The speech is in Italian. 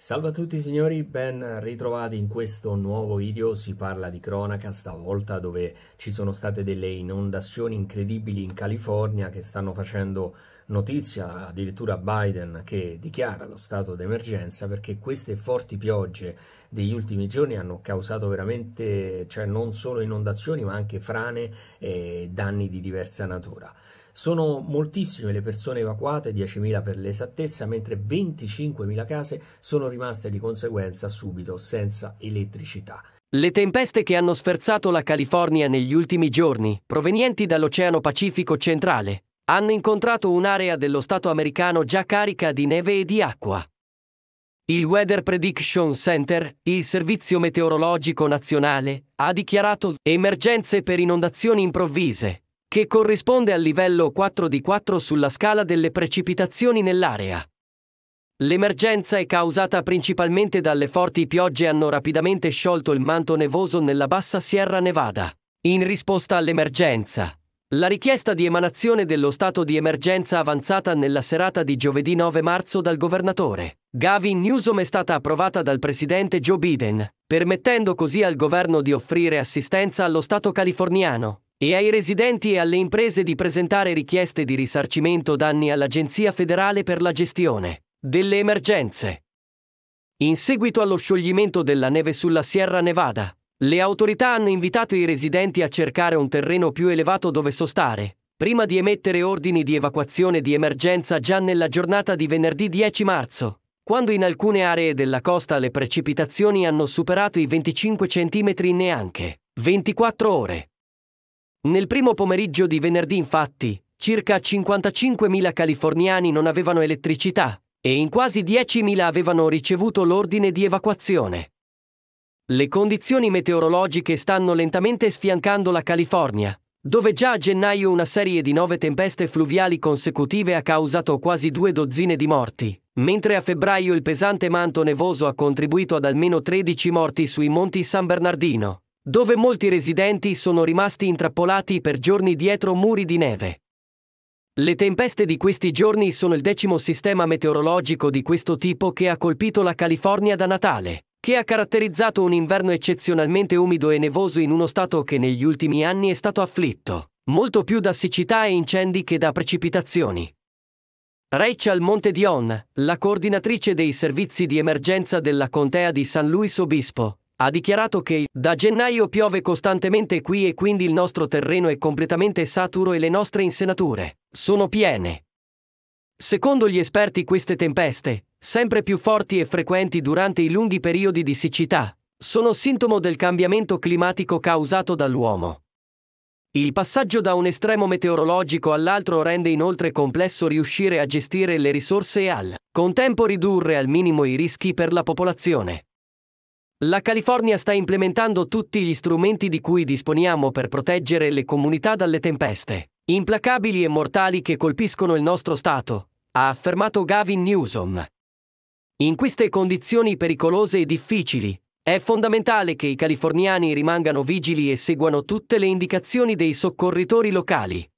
Salve a tutti signori, ben ritrovati in questo nuovo video, si parla di cronaca stavolta dove ci sono state delle inondazioni incredibili in California che stanno facendo notizia, addirittura Biden che dichiara lo stato d'emergenza perché queste forti piogge degli ultimi giorni hanno causato veramente, cioè non solo inondazioni ma anche frane e danni di diversa natura. Sono moltissime le persone evacuate, 10.000 per l'esattezza, mentre 25.000 case sono rimaste di conseguenza subito senza elettricità. Le tempeste che hanno sferzato la California negli ultimi giorni, provenienti dall'Oceano Pacifico centrale, hanno incontrato un'area dello Stato americano già carica di neve e di acqua. Il Weather Prediction Center, il servizio meteorologico nazionale, ha dichiarato emergenze per inondazioni improvvise, che corrisponde al livello 4 di 4 sulla scala delle precipitazioni nell'area. L'emergenza è causata principalmente dalle forti piogge hanno rapidamente sciolto il manto nevoso nella bassa Sierra Nevada. In risposta all'emergenza, la richiesta di emanazione dello stato di emergenza avanzata nella serata di giovedì 9 marzo dal governatore Gavin Newsom è stata approvata dal presidente Joe Biden, permettendo così al governo di offrire assistenza allo Stato californiano, e ai residenti e alle imprese di presentare richieste di risarcimento danni all'Agenzia federale per la gestione delle emergenze. In seguito allo scioglimento della neve sulla Sierra Nevada, le autorità hanno invitato i residenti a cercare un terreno più elevato dove sostare, prima di emettere ordini di evacuazione di emergenza già nella giornata di venerdì 10 marzo, quando in alcune aree della costa le precipitazioni hanno superato i 25 cm in neanche 24 ore. Nel primo pomeriggio di venerdì, infatti, circa 55.000 californiani non avevano elettricità e in quasi 10.000 avevano ricevuto l'ordine di evacuazione. Le condizioni meteorologiche stanno lentamente sfiancando la California, dove già a gennaio una serie di nove tempeste fluviali consecutive ha causato quasi due dozzine di morti, mentre a febbraio il pesante manto nevoso ha contribuito ad almeno 13 morti sui monti San Bernardino dove molti residenti sono rimasti intrappolati per giorni dietro muri di neve. Le tempeste di questi giorni sono il decimo sistema meteorologico di questo tipo che ha colpito la California da Natale, che ha caratterizzato un inverno eccezionalmente umido e nevoso in uno stato che negli ultimi anni è stato afflitto, molto più da siccità e incendi che da precipitazioni. Rachel Montedion, la coordinatrice dei servizi di emergenza della contea di San Luis Obispo, ha dichiarato che da gennaio piove costantemente qui e quindi il nostro terreno è completamente saturo e le nostre insenature sono piene. Secondo gli esperti queste tempeste, sempre più forti e frequenti durante i lunghi periodi di siccità, sono sintomo del cambiamento climatico causato dall'uomo. Il passaggio da un estremo meteorologico all'altro rende inoltre complesso riuscire a gestire le risorse e al contempo ridurre al minimo i rischi per la popolazione. La California sta implementando tutti gli strumenti di cui disponiamo per proteggere le comunità dalle tempeste, implacabili e mortali che colpiscono il nostro Stato, ha affermato Gavin Newsom. In queste condizioni pericolose e difficili, è fondamentale che i californiani rimangano vigili e seguano tutte le indicazioni dei soccorritori locali.